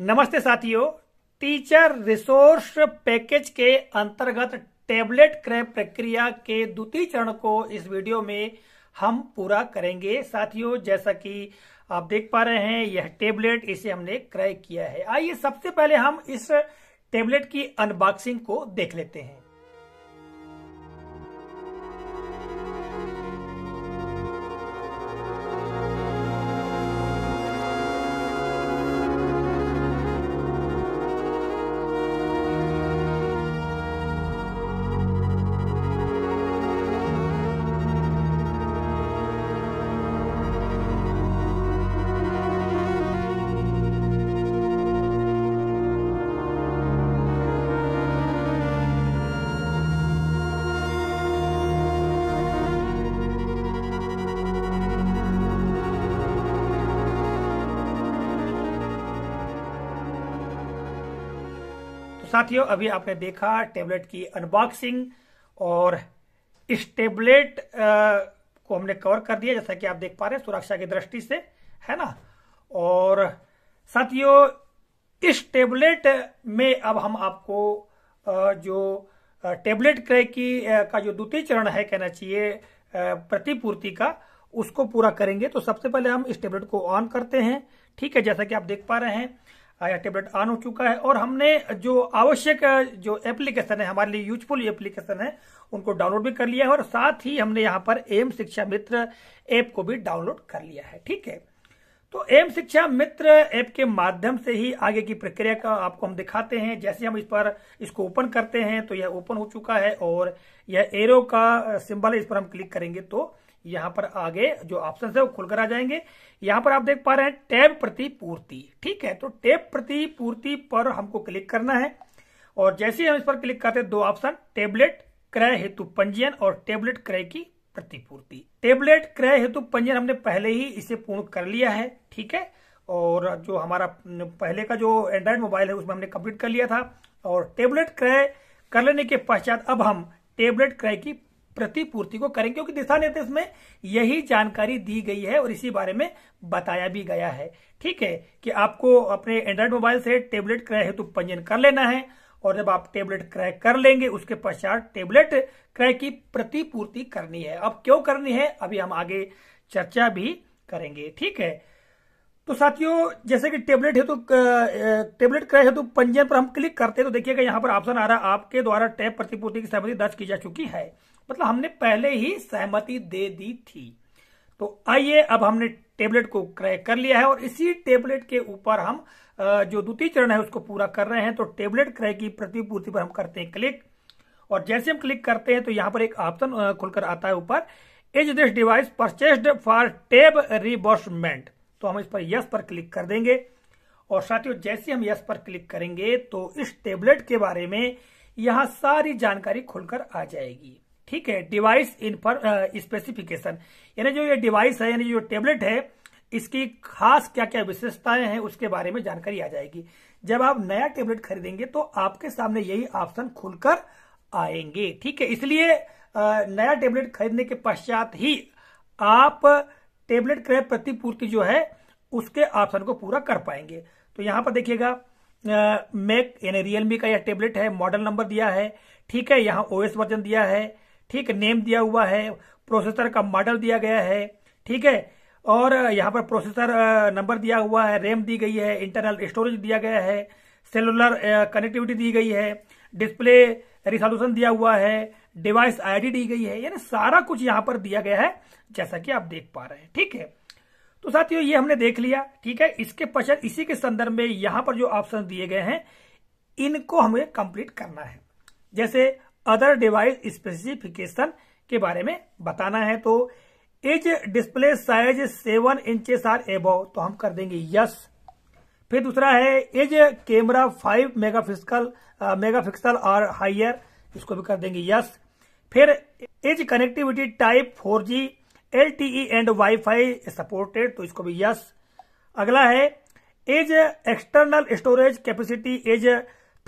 नमस्ते साथियों teacher resource package के अंतर्गत टेबलेट क्रय प्रक्रिया के द्वितीय चरण को इस वीडियो में हम पूरा करेंगे साथियों जैसा कि आप देख पा रहे हैं यह टेबलेट इसे हमने क्रय किया है आइए सबसे पहले हम इस टेबलेट की अनबॉक्सिंग को देख लेते हैं साथियों अभी आपने देखा टेबलेट की अनबॉक्सिंग और इस टेबलेट को हमने कवर कर दिया जैसा कि आप देख पा रहे हैं सुरक्षा की दृष्टि से है ना और साथियों इस टेबलेट में अब हम आपको जो टेबलेट क्रय की का जो द्वितीय चरण है कहना चाहिए प्रतिपूर्ति का उसको पूरा करेंगे तो सबसे पहले हम इस टेबलेट को ऑन करते हैं ठीक है जैसा कि आप देख पा रहे हैं टेबलेट ऑन हो चुका है और हमने जो आवश्यक जो एप्लीकेशन है हमारे लिए यूजफुल एप्लीकेशन है उनको डाउनलोड भी कर लिया है और साथ ही हमने यहाँ पर एम शिक्षा मित्र ऐप को भी डाउनलोड कर लिया है ठीक है तो एम शिक्षा मित्र ऐप के माध्यम से ही आगे की प्रक्रिया का आपको हम दिखाते हैं जैसे हम इस पर इसको ओपन करते हैं तो यह ओपन हो चुका है और यह एरो का सिंबल इस पर हम क्लिक करेंगे तो यहाँ पर आगे जो ऑप्शन है वो खुलकर आ जाएंगे यहाँ पर आप देख पा रहे हैं टैब प्रतिपूर्ति ठीक है तो टैब प्रतिपूर्ति पर हमको क्लिक करना है और जैसे ही हम इस पर क्लिक करते हैं दो ऑप्शन टेबलेट क्रय हेतु पंजीयन और टेबलेट क्रय की प्रतिपूर्ति टेबलेट क्रय हेतु पंजीयन हमने पहले ही इसे पूर्ण कर लिया है ठीक है और जो हमारा पहले का जो एंड्रॉइड मोबाइल है उसमें हमने कंप्लीट कर लिया था और टेबलेट क्रय कर लेने के पश्चात अब हम टेबलेट क्रय की प्रतिपूर्ति को करेंगे क्योंकि दिशा निर्देश में यही जानकारी दी गई है और इसी बारे में बताया भी गया है ठीक है कि आपको अपने एंड्रॉइड मोबाइल से टेबलेट क्रय हेतु पंजीयन कर लेना है और जब आप टेबलेट क्रय कर लेंगे उसके पश्चात टेबलेट क्रय की प्रतिपूर्ति करनी है अब क्यों करनी है अभी हम आगे चर्चा भी करेंगे ठीक है तो साथियों जैसे कि टेबलेट हेतु टेबलेट क्रय हेतु पंजीयन पर हम क्लिक करते हैं तो देखिएगा यहाँ पर ऑप्शन आ रहा है आपके द्वारा टैब प्रतिपूर्ति की सहमति दर्ज की जा चुकी है मतलब हमने पहले ही सहमति दे दी थी तो आइए अब हमने टेबलेट को क्रैक कर लिया है और इसी टेबलेट के ऊपर हम जो द्वितीय चरण है उसको पूरा कर रहे हैं तो टेबलेट क्रय की प्रतिपूर्ति पर हम करते हैं क्लिक और जैसे हम क्लिक करते हैं तो यहां पर एक ऑप्शन खुलकर आता है ऊपर is this device purchased for tab reimbursement तो हम इस पर यस पर क्लिक कर देंगे और साथियों जैसे हम यस पर क्लिक करेंगे तो इस टेबलेट के बारे में यहां सारी जानकारी खुलकर आ जाएगी ठीक है डिवाइस पर स्पेसिफिकेशन यानी जो ये डिवाइस है यानी जो टेबलेट है इसकी खास क्या क्या विशेषताएं हैं उसके बारे में जानकारी आ जाएगी जब आप नया टेबलेट खरीदेंगे तो आपके सामने यही ऑप्शन खुलकर आएंगे ठीक है इसलिए uh, नया टेबलेट खरीदने के पश्चात ही आप टेबलेट क्रय प्रतिपूर्ति जो है उसके ऑप्शन को पूरा कर पाएंगे तो यहां पर देखिएगा मैक uh, यानी रियलमी का यह टेबलेट है मॉडल नंबर दिया है ठीक है यहाँ ओएस वर्जन दिया है ठीक नेम दिया हुआ है प्रोसेसर का मॉडल दिया गया है ठीक है और यहाँ पर प्रोसेसर नंबर दिया हुआ है रैम दी गई है इंटरनल स्टोरेज दिया गया है सेलुलर कनेक्टिविटी दी गई है डिस्प्ले रिसोल्यूशन दिया हुआ है डिवाइस आईडी दी गई है यानी सारा कुछ यहाँ पर दिया गया है जैसा कि आप देख पा रहे हैं ठीक है तो साथियों ये हमने देख लिया ठीक है इसके पश्चात इसी के संदर्भ में यहाँ पर जो ऑप्शन दिए गए हैं इनको हमें कंप्लीट करना है जैसे अदर डिवाइस स्पेसिफिकेशन के बारे में बताना है तो is display size seven inches or above तो हम कर देंगे यस फिर दूसरा है is camera five mega pixel और हाइयर इसको भी कर देंगे यस फिर is connectivity type four G L T E and wifi supported तो इसको भी यस अगला है is external storage capacity is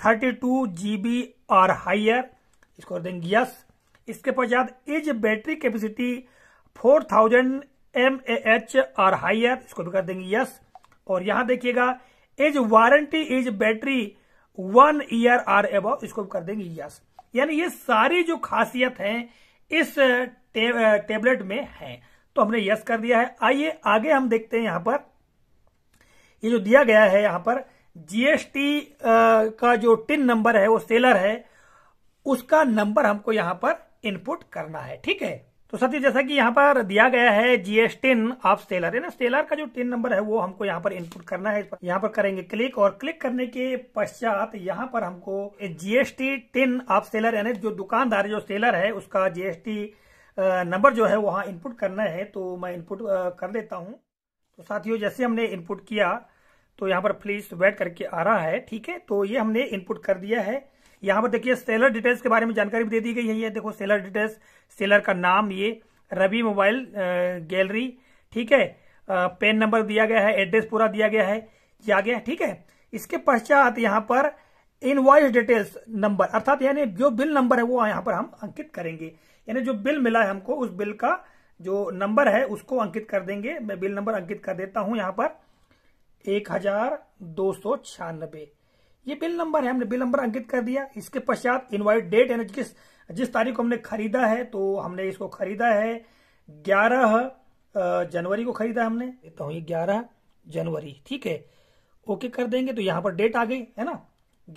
thirty two G B और हाइयर इसको कर देंगे यस इसके पश्चात is battery capacity 4000 thousand M A H or higher इसको भी कर देंगे यस और यहां देखिएगा is warranty is battery one year or above इसको भी कर देंगे यस यानी ये सारी जो खासियत है इस टेबलेट में है तो हमने यस कर दिया है आइए आगे हम देखते हैं यहां पर ये जो दिया गया है यहां पर जीएसटी का जो टिन नंबर है वो सेलर है उसका नंबर हमको यहाँ पर इनपुट करना है ठीक है तो सत्य जैसा कि यहाँ पर दिया गया है जीएस टेन ऑफ सेलर है ना सेलर का जो टेन नंबर है वो हमको यहाँ पर इनपुट करना है यहाँ पर करेंगे क्लिक और क्लिक करने के पश्चात यहाँ पर हमको जीएसटी टेन ऑफ सेलर यानी जो दुकानदार जो सेलर है उसका जीएसटी नंबर जो है वहां इनपुट करना है तो मैं इनपुट कर देता हूँ तो साथियों जैसे हमने इनपुट किया तो यहाँ पर प्लीज वेट करके आ रहा है ठीक है तो ये हमने इनपुट कर दिया है यहां पर देखिए सेलर डिटेल्स के बारे में जानकारी भी दे दी गई है ये देखो सेलर डिटेल्स सेलर का नाम ये रवि मोबाइल गैलरी ठीक है पेन नंबर दिया गया है एड्रेस पूरा दिया गया है आ गया ठीक है इसके पश्चात यहाँ पर इनवॉइस डिटेल्स नंबर अर्थात यानी जो बिल नंबर है वो यहाँ पर हम अंकित करेंगे यानी जो बिल मिला है हमको उस बिल का जो नंबर है उसको अंकित कर देंगे मैं बिल नंबर अंकित कर देता हूं यहाँ पर एक हजार दो सौ छियानबे ये बिल नंबर है हमने बिल नंबर अंकित कर दिया इसके पश्चात इनवाइट डेट यानी किस जिस तारीख को हमने खरीदा है तो हमने इसको खरीदा है ग्यारह जनवरी को खरीदा है हमने देता तो हूँ ये ग्यारह जनवरी ठीक है ओके कर देंगे तो यहाँ पर डेट आ गई है ना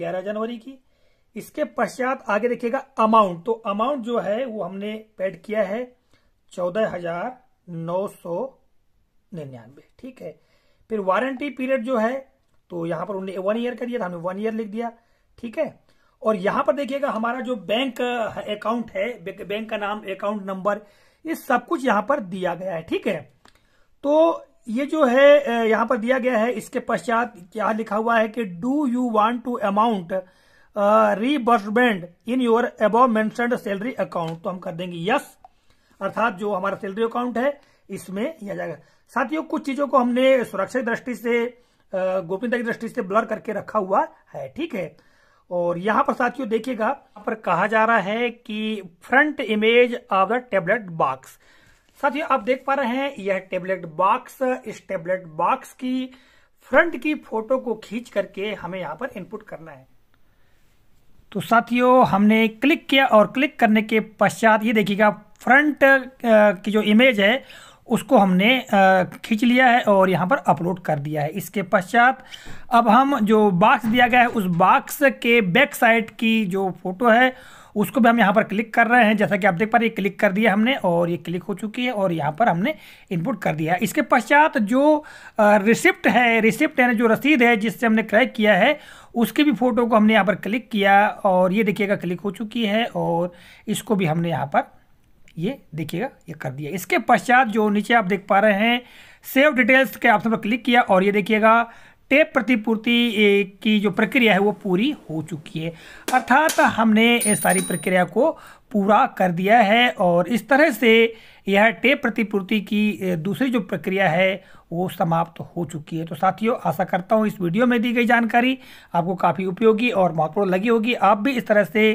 ग्यारह जनवरी की इसके पश्चात आगे देखिएगा अमाउंट तो अमाउंट जो है वो हमने पेड किया है चौदह हजार नौ सौ निन्यानवे ठीक है फिर वारंटी पीरियड जो है तो यहां पर उन्होंने वन ईयर का दिया था हमने वन ईयर लिख दिया ठीक है और यहां पर देखिएगा हमारा जो बैंक अकाउंट है बैंक का नाम अकाउंट नंबर ये सब कुछ यहां पर दिया गया है ठीक है तो ये जो है यहां पर दिया गया है इसके पश्चात क्या लिखा हुआ है कि do you want to amount reimbursement in your above mentioned salary account तो हम कर देंगे यस अर्थात जो हमारा सैलरी अकाउंट है इसमें यह जाएगा साथियों कुछ चीजों को हमने सुरक्षा दृष्टि से गोपिंदा की दृष्टि से ब्लर करके रखा हुआ है ठीक है और यहां पर साथियों देखिएगा यहां पर कहा जा रहा है कि front image of the tablet box साथियों आप देख पा रहे हैं यह टेबलेट बॉक्स इस टेबलेट बॉक्स की फ्रंट की फोटो को खींच करके हमें यहां पर इनपुट करना है तो साथियों हमने क्लिक किया और क्लिक करने के पश्चात ये देखिएगा फ्रंट की जो इमेज है उसको हमने खींच लिया है और यहाँ पर अपलोड कर दिया है इसके पश्चात अब हम जो बाक्स दिया गया है उस बाक्स के बैक साइड की जो फ़ोटो है उसको भी हम यहाँ पर क्लिक कर रहे हैं जैसा कि आप देख पा रहे हैं क्लिक कर दिया हमने और ये क्लिक हो चुकी है और यहाँ पर हमने इनपुट कर दिया है इसके पश्चात जो रिसिप्ट है रिसिप्ट यानी जो रसीद है जिससे हमने क्रय किया है उसकी भी फ़ोटो को हमने यहाँ पर क्लिक किया और ये देखिएगा क्लिक हो चुकी है और इसको भी हमने यहाँ पर ये देखिएगा ये कर दिया इसके पश्चात जो नीचे आप देख पा रहे हैं सेव डिटेल्स के ऑप्शन पर क्लिक किया और ये देखिएगा टेप प्रतिपूर्ति की जो प्रक्रिया है वो पूरी हो चुकी है अर्थात हमने इस सारी प्रक्रिया को पूरा कर दिया है और इस तरह से यह टेप प्रतिपूर्ति की दूसरी जो प्रक्रिया है वो समाप्त हो चुकी है तो साथियों आशा करता हूँ इस वीडियो में दी गई जानकारी आपको काफ़ी उपयोगी और महत्वपूर्ण लगी होगी आप भी इस तरह से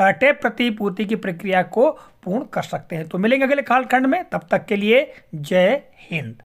टेप प्रतिपूर्ति की प्रक्रिया को पूर्ण कर सकते हैं तो मिलेंगे अगले कालखंड में तब तक के लिए जय हिंद